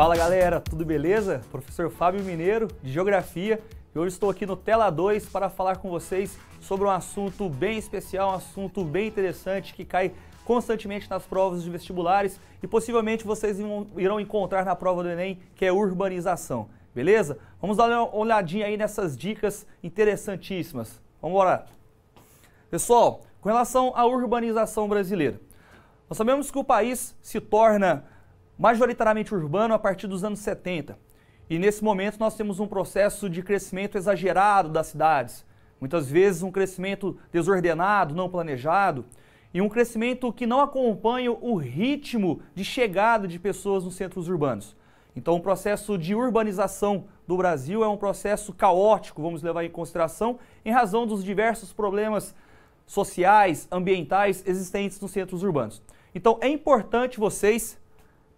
Fala galera, tudo beleza? Professor Fábio Mineiro, de Geografia, e hoje estou aqui no Tela 2 para falar com vocês sobre um assunto bem especial, um assunto bem interessante que cai constantemente nas provas de vestibulares e possivelmente vocês irão encontrar na prova do Enem, que é urbanização, beleza? Vamos dar uma olhadinha aí nessas dicas interessantíssimas. Vamos embora! Pessoal, com relação à urbanização brasileira, nós sabemos que o país se torna majoritariamente urbano a partir dos anos 70. E nesse momento nós temos um processo de crescimento exagerado das cidades. Muitas vezes um crescimento desordenado, não planejado, e um crescimento que não acompanha o ritmo de chegada de pessoas nos centros urbanos. Então, o processo de urbanização do Brasil é um processo caótico, vamos levar em consideração, em razão dos diversos problemas sociais, ambientais existentes nos centros urbanos. Então, é importante vocês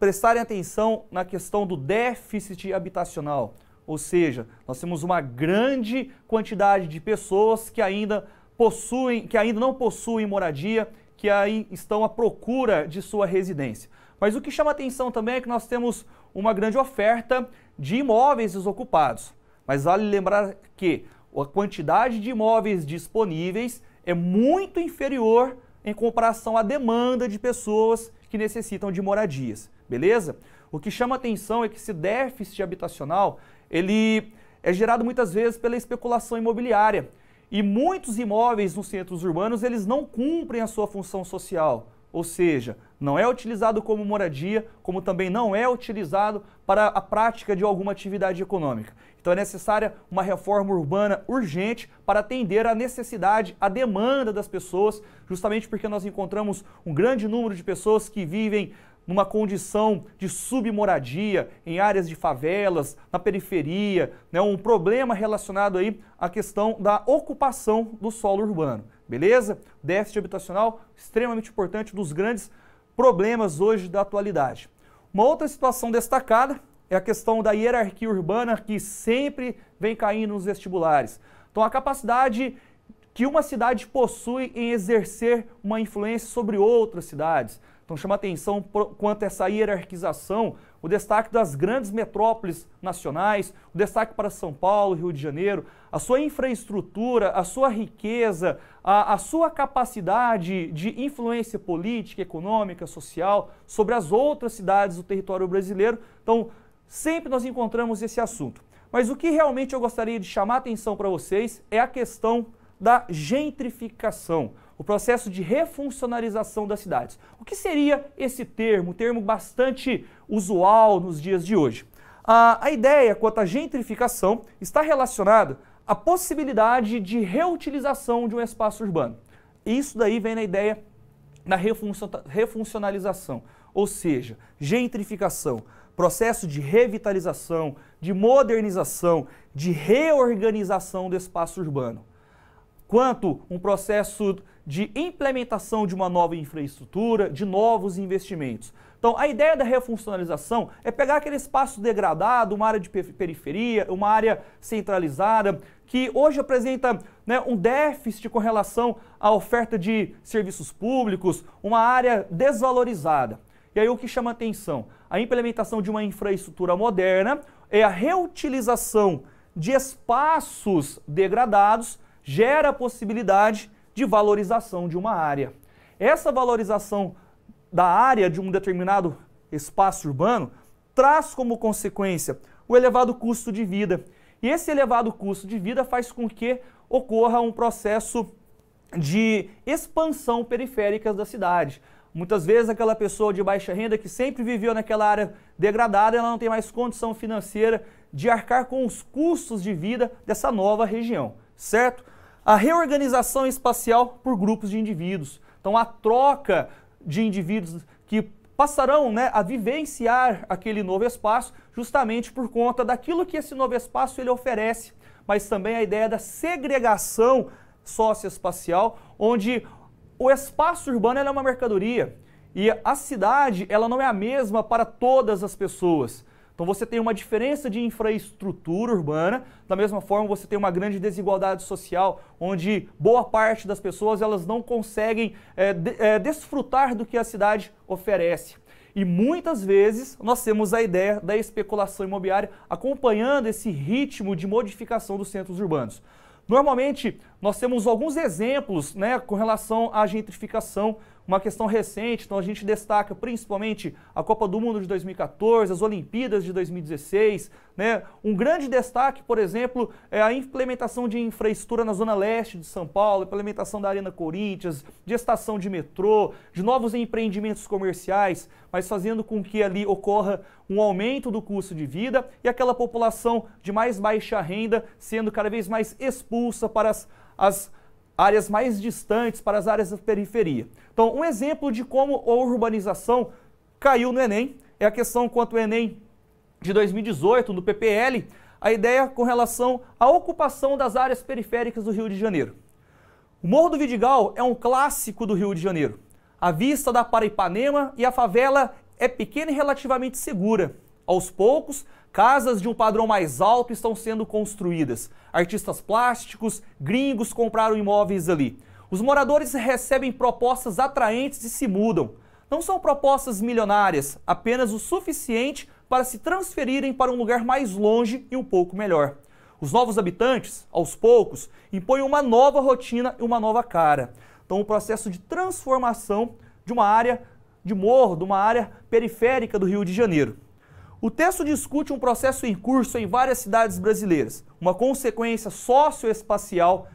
prestarem atenção na questão do déficit habitacional, ou seja, nós temos uma grande quantidade de pessoas que ainda possuem, que ainda não possuem moradia, que aí estão à procura de sua residência. Mas o que chama atenção também é que nós temos uma grande oferta de imóveis desocupados. Mas vale lembrar que a quantidade de imóveis disponíveis é muito inferior em comparação à demanda de pessoas que necessitam de moradias beleza? O que chama atenção é que esse déficit habitacional, ele é gerado muitas vezes pela especulação imobiliária. E muitos imóveis nos centros urbanos, eles não cumprem a sua função social, ou seja, não é utilizado como moradia, como também não é utilizado para a prática de alguma atividade econômica. Então é necessária uma reforma urbana urgente para atender à necessidade, à demanda das pessoas, justamente porque nós encontramos um grande número de pessoas que vivem numa condição de submoradia, em áreas de favelas, na periferia, né, um problema relacionado aí à questão da ocupação do solo urbano, beleza? Déficit habitacional extremamente importante, um dos grandes problemas hoje da atualidade. Uma outra situação destacada é a questão da hierarquia urbana que sempre vem caindo nos vestibulares. Então a capacidade que uma cidade possui em exercer uma influência sobre outras cidades. Então chama atenção quanto a essa hierarquização, o destaque das grandes metrópoles nacionais, o destaque para São Paulo, Rio de Janeiro, a sua infraestrutura, a sua riqueza, a, a sua capacidade de influência política, econômica, social sobre as outras cidades do território brasileiro. Então, sempre nós encontramos esse assunto. Mas o que realmente eu gostaria de chamar atenção para vocês é a questão da gentrificação o processo de refuncionalização das cidades. O que seria esse termo? termo bastante usual nos dias de hoje. A, a ideia quanto à gentrificação está relacionada à possibilidade de reutilização de um espaço urbano. Isso daí vem na ideia da refuncionalização, ou seja, gentrificação, processo de revitalização, de modernização, de reorganização do espaço urbano quanto um processo de implementação de uma nova infraestrutura, de novos investimentos. Então, a ideia da refuncionalização é pegar aquele espaço degradado, uma área de periferia, uma área centralizada, que hoje apresenta né, um déficit com relação à oferta de serviços públicos, uma área desvalorizada. E aí o que chama atenção? A implementação de uma infraestrutura moderna é a reutilização de espaços degradados gera a possibilidade de valorização de uma área. Essa valorização da área de um determinado espaço urbano traz como consequência o elevado custo de vida. E esse elevado custo de vida faz com que ocorra um processo de expansão periférica da cidade. Muitas vezes aquela pessoa de baixa renda que sempre viveu naquela área degradada, ela não tem mais condição financeira de arcar com os custos de vida dessa nova região, certo? A reorganização espacial por grupos de indivíduos. Então, a troca de indivíduos que passarão né, a vivenciar aquele novo espaço justamente por conta daquilo que esse novo espaço ele oferece, mas também a ideia da segregação socioespacial, onde o espaço urbano é uma mercadoria e a cidade ela não é a mesma para todas as pessoas. Então você tem uma diferença de infraestrutura urbana, da mesma forma você tem uma grande desigualdade social, onde boa parte das pessoas elas não conseguem é, de, é, desfrutar do que a cidade oferece. E muitas vezes nós temos a ideia da especulação imobiliária acompanhando esse ritmo de modificação dos centros urbanos. Normalmente, nós temos alguns exemplos né, com relação à gentrificação, uma questão recente, então a gente destaca principalmente a Copa do Mundo de 2014, as Olimpíadas de 2016, né? Um grande destaque, por exemplo, é a implementação de infraestrutura na zona leste de São Paulo, implementação da Arena Corinthians, de estação de metrô, de novos empreendimentos comerciais, mas fazendo com que ali ocorra um aumento do custo de vida e aquela população de mais baixa renda sendo cada vez mais expulsa para as, as áreas mais distantes, para as áreas da periferia. Então, um exemplo de como a urbanização caiu no Enem é a questão quanto o Enem de 2018, no PPL, a ideia com relação à ocupação das áreas periféricas do Rio de Janeiro. O Morro do Vidigal é um clássico do Rio de Janeiro. A vista da Paraipanema e a favela é pequena e relativamente segura. Aos poucos, casas de um padrão mais alto estão sendo construídas. Artistas plásticos, gringos compraram imóveis ali. Os moradores recebem propostas atraentes e se mudam. Não são propostas milionárias, apenas o suficiente para se transferirem para um lugar mais longe e um pouco melhor. Os novos habitantes, aos poucos, impõem uma nova rotina e uma nova cara. Então, o processo de transformação de uma área de morro, de uma área periférica do Rio de Janeiro. O texto discute um processo em curso em várias cidades brasileiras. Uma consequência socioespacial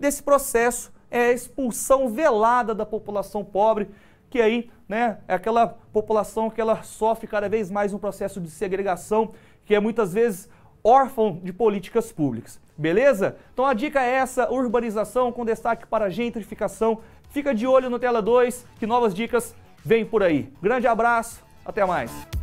desse processo é a expulsão velada da população pobre, que aí né, é aquela população que ela sofre cada vez mais um processo de segregação, que é muitas vezes órfão de políticas públicas. Beleza? Então a dica é essa, urbanização com destaque para gentrificação. Fica de olho no Tela 2, que novas dicas vêm por aí. Grande abraço, até mais!